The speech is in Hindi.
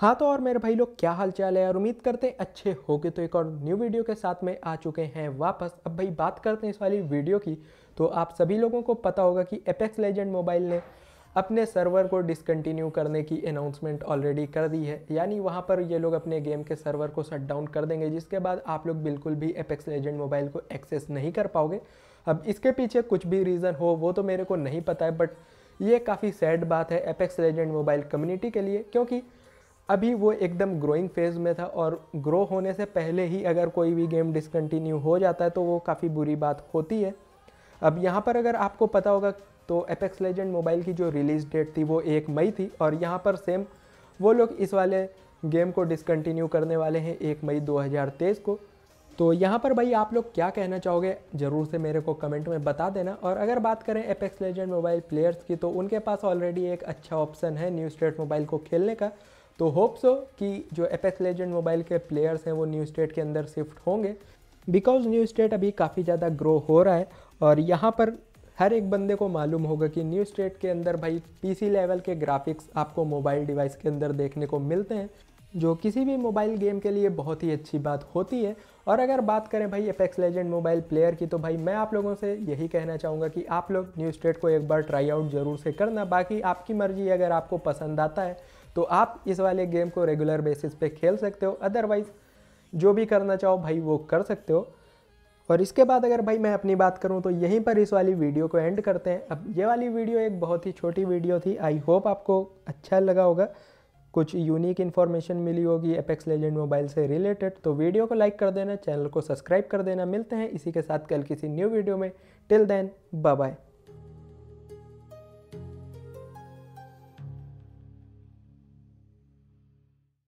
हाँ तो और मेरे भाई लोग क्या हाल चाल है और उम्मीद करते हैं अच्छे होगे तो एक और न्यू वीडियो के साथ में आ चुके हैं वापस अब भाई बात करते हैं इस वाली वीडियो की तो आप सभी लोगों को पता होगा कि एपेक्स लेजेंड मोबाइल ने अपने सर्वर को डिसकंटिन्यू करने की अनाउंसमेंट ऑलरेडी कर दी है यानी वहाँ पर ये लोग अपने गेम के सर्वर को शट डाउन कर देंगे जिसके बाद आप लोग बिल्कुल भी एपेक्स लेजेंड मोबाइल को एक्सेस नहीं कर पाओगे अब इसके पीछे कुछ भी रीज़न हो वो तो मेरे को नहीं पता है बट ये काफ़ी सैड बात है एपेक्स लेजेंड मोबाइल कम्युनिटी के लिए क्योंकि अभी वो एकदम ग्रोइंग फेज़ में था और ग्रो होने से पहले ही अगर कोई भी गेम डिसकंटिन्यू हो जाता है तो वो काफ़ी बुरी बात होती है अब यहाँ पर अगर आपको पता होगा तो एपेक्स लेजेंड मोबाइल की जो रिलीज़ डेट थी वो एक मई थी और यहाँ पर सेम वो लोग इस वाले गेम को डिसकंटिन्यू करने वाले हैं एक मई 2023 को तो यहाँ पर भाई आप लोग क्या कहना चाहोगे ज़रूर से मेरे को कमेंट में बता देना और अगर बात करें एपेक्स लेजेंड मोबाइल प्लेयर्स की तो उनके पास ऑलरेडी एक अच्छा ऑप्शन है न्यू स्टेट मोबाइल को खेलने का तो होप सो कि जो एपेक्स लेजेंड मोबाइल के प्लेयर्स हैं वो न्यू स्टेट के अंदर शिफ्ट होंगे बिकॉज न्यू स्टेट अभी काफ़ी ज़्यादा ग्रो हो रहा है और यहाँ पर हर एक बंदे को मालूम होगा कि न्यू स्टेट के अंदर भाई पी लेवल के ग्राफिक्स आपको मोबाइल डिवाइस के अंदर देखने को मिलते हैं जो किसी भी मोबाइल गेम के लिए बहुत ही अच्छी बात होती है और अगर बात करें भाई एपेक्स लेजेंड मोबाइल प्लेयर की तो भाई मैं आप लोगों से यही कहना चाहूँगा कि आप लोग न्यू स्टेट को एक बार ट्राई आउट ज़रूर से करना बाकी आपकी मर्ज़ी अगर आपको पसंद आता है तो आप इस वाले गेम को रेगुलर बेसिस पे खेल सकते हो अदरवाइज़ जो भी करना चाहो भाई वो कर सकते हो और इसके बाद अगर भाई मैं अपनी बात करूं तो यहीं पर इस वाली वीडियो को एंड करते हैं अब ये वाली वीडियो एक बहुत ही छोटी वीडियो थी आई होप आपको अच्छा लगा होगा कुछ यूनिक इन्फॉर्मेशन मिली होगी एपेक्स लेजेंड मोबाइल से रिलेटेड तो वीडियो को लाइक कर देना चैनल को सब्सक्राइब कर देना मिलते हैं इसी के साथ कल किसी न्यू वीडियो में टिल देन बाय बाय